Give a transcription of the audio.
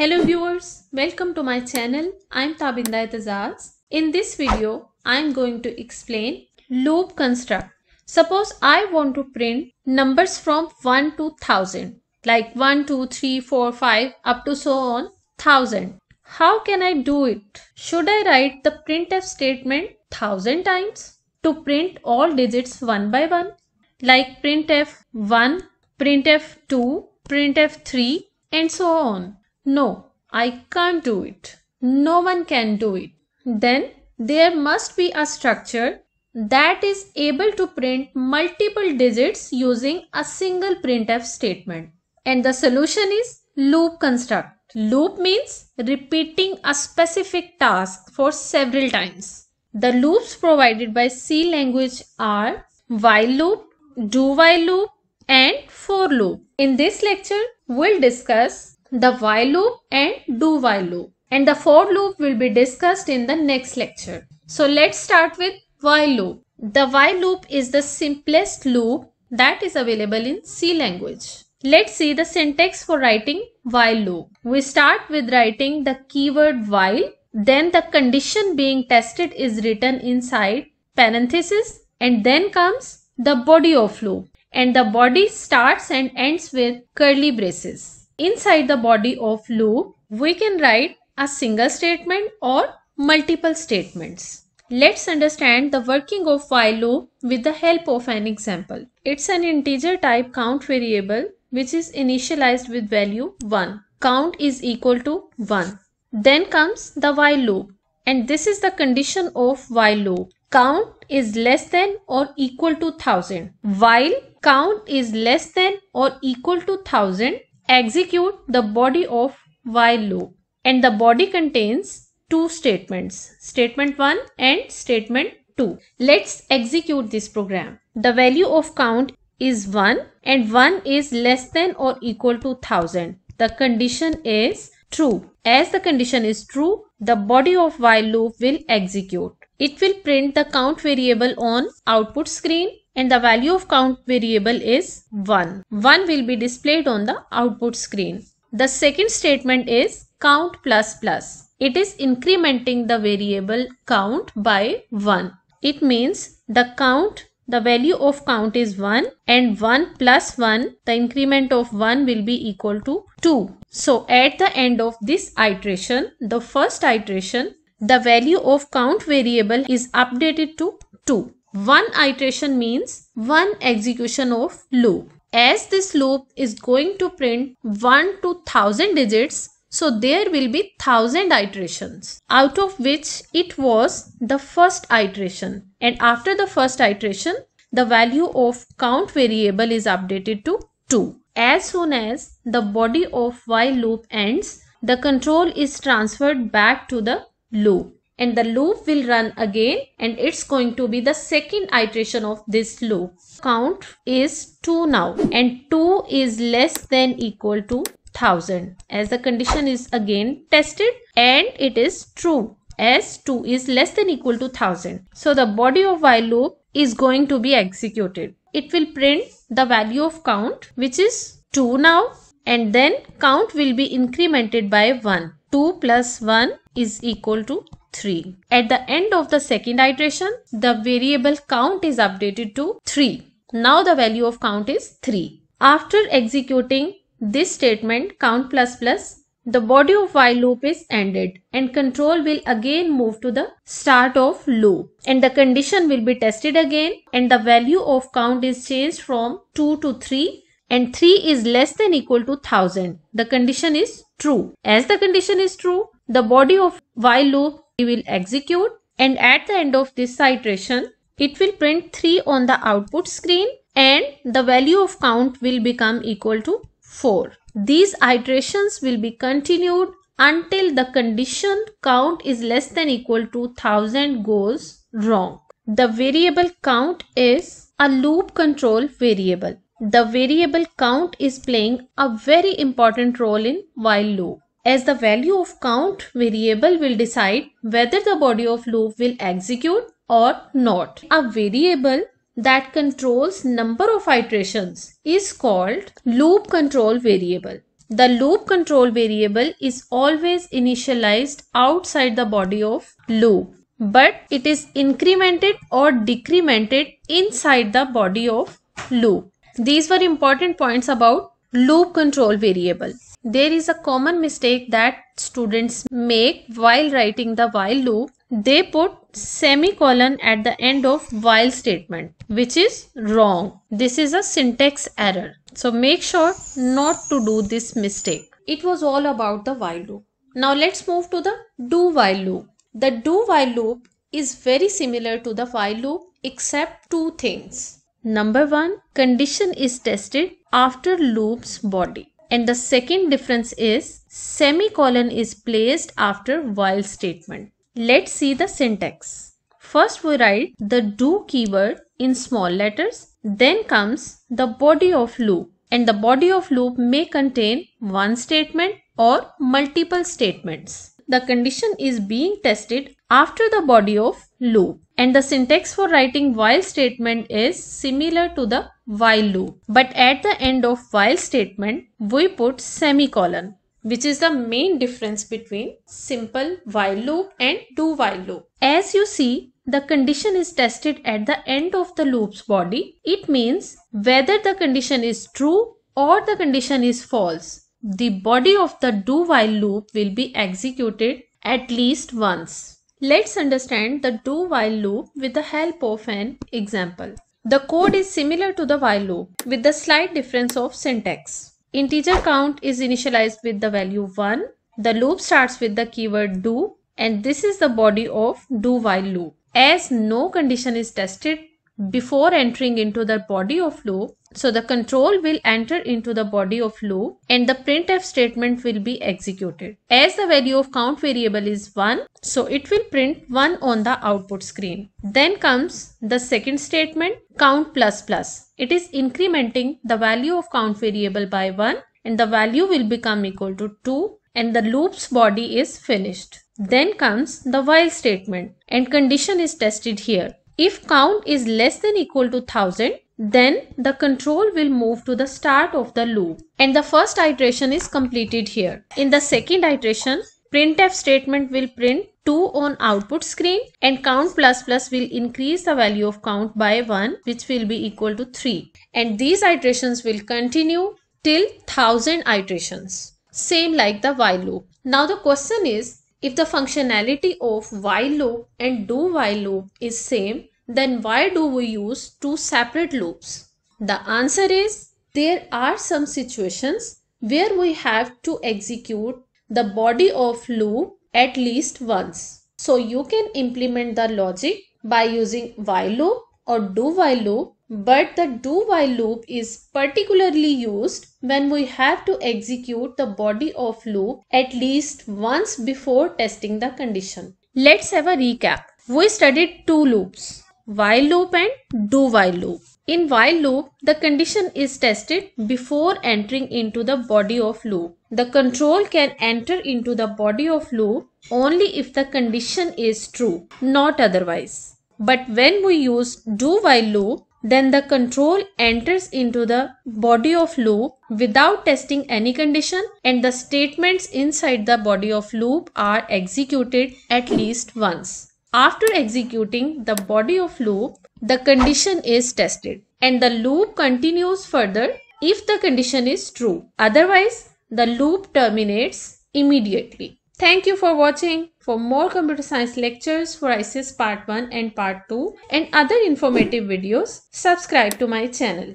Hello viewers, welcome to my channel. I'm Tabinda Itazaz. In this video, I'm going to explain loop construct. Suppose I want to print numbers from 1 to 1000 like 1, 2, 3, 4, 5 up to so on 1000. How can I do it? Should I write the printf statement 1000 times to print all digits one by one like printf1, printf2, printf3 and so on. No, I can't do it. No one can do it. Then there must be a structure that is able to print multiple digits using a single printf statement. And the solution is loop construct. Loop means repeating a specific task for several times. The loops provided by C language are while loop, do while loop and for loop. In this lecture, we'll discuss the while loop and do while loop. And the for loop will be discussed in the next lecture. So let's start with while loop. The while loop is the simplest loop that is available in C language. Let's see the syntax for writing while loop. We start with writing the keyword while, then the condition being tested is written inside parenthesis and then comes the body of loop and the body starts and ends with curly braces inside the body of loop, we can write a single statement or multiple statements. Let's understand the working of while loop with the help of an example. It's an integer type count variable which is initialized with value 1. Count is equal to 1. Then comes the while loop and this is the condition of while loop. Count is less than or equal to 1000. While count is less than or equal to 1000 execute the body of while loop and the body contains two statements, statement 1 and statement 2. Let's execute this program. The value of count is 1 and 1 is less than or equal to 1000. The condition is true. As the condition is true, the body of while loop will execute. It will print the count variable on output screen and the value of count variable is 1. 1 will be displayed on the output screen. The second statement is count plus plus. It is incrementing the variable count by 1. It means the count the value of count is 1 and 1 plus 1, the increment of 1 will be equal to 2. So at the end of this iteration, the first iteration, the value of count variable is updated to 2. One iteration means one execution of loop. As this loop is going to print 1 to 1000 digits, so there will be 1000 iterations out of which it was the first iteration and after the first iteration, the value of count variable is updated to 2. As soon as the body of while loop ends, the control is transferred back to the loop and the loop will run again and it's going to be the second iteration of this loop. Count is 2 now and 2 is less than equal to 1000 as the condition is again tested and it is true. S2 is less than equal to 1000. So the body of while loop is going to be executed. It will print the value of count which is 2 now and then count will be incremented by 1. 2 plus 1 is equal to 3. At the end of the second iteration, the variable count is updated to 3. Now the value of count is 3. After executing this statement count plus plus the body of while loop is ended and control will again move to the start of loop and the condition will be tested again and the value of count is changed from 2 to 3 and 3 is less than equal to 1000. The condition is true. As the condition is true, the body of while loop will execute and at the end of this iteration, it will print 3 on the output screen and the value of count will become equal to 4. These iterations will be continued until the condition count is less than equal to 1000 goes wrong. The variable count is a loop control variable. The variable count is playing a very important role in while loop as the value of count variable will decide whether the body of loop will execute or not. A variable that controls number of iterations is called loop control variable. The loop control variable is always initialized outside the body of loop but it is incremented or decremented inside the body of loop. These were important points about loop control variable. There is a common mistake that students make while writing the while loop. They put semicolon at the end of while statement which is wrong. This is a syntax error. So make sure not to do this mistake. It was all about the while loop. Now let's move to the do while loop. The do while loop is very similar to the while loop except two things. Number one, condition is tested after loop's body. And the second difference is semicolon is placed after while statement. Let's see the syntax. First we write the do keyword in small letters. Then comes the body of loop and the body of loop may contain one statement or multiple statements. The condition is being tested after the body of loop. And the syntax for writing while statement is similar to the while loop. But at the end of while statement, we put semicolon which is the main difference between simple while loop and do while loop. As you see, the condition is tested at the end of the loop's body. It means whether the condition is true or the condition is false. The body of the do while loop will be executed at least once. Let's understand the do while loop with the help of an example. The code is similar to the while loop with the slight difference of syntax. Integer count is initialized with the value 1. The loop starts with the keyword do and this is the body of do while loop. As no condition is tested, before entering into the body of loop. So the control will enter into the body of loop and the printf statement will be executed. As the value of count variable is 1, so it will print 1 on the output screen. Then comes the second statement count plus plus. It is incrementing the value of count variable by 1 and the value will become equal to 2 and the loop's body is finished. Then comes the while statement and condition is tested here. If count is less than equal to 1000, then the control will move to the start of the loop and the first iteration is completed here. In the second iteration, printf statement will print 2 on output screen and count plus plus will increase the value of count by 1 which will be equal to 3 and these iterations will continue till 1000 iterations same like the while loop. Now the question is if the functionality of while loop and do while loop is same, then why do we use two separate loops? The answer is there are some situations where we have to execute the body of loop at least once. So you can implement the logic by using while loop or do while loop but the do while loop is particularly used when we have to execute the body of loop at least once before testing the condition. Let's have a recap. We studied two loops, while loop and do while loop. In while loop, the condition is tested before entering into the body of loop. The control can enter into the body of loop only if the condition is true, not otherwise. But when we use do while loop, then the control enters into the body of loop without testing any condition and the statements inside the body of loop are executed at least once. After executing the body of loop, the condition is tested and the loop continues further if the condition is true. Otherwise, the loop terminates immediately. Thank you for watching for more computer science lectures for ISIS part 1 and part 2 and other informative videos, subscribe to my channel.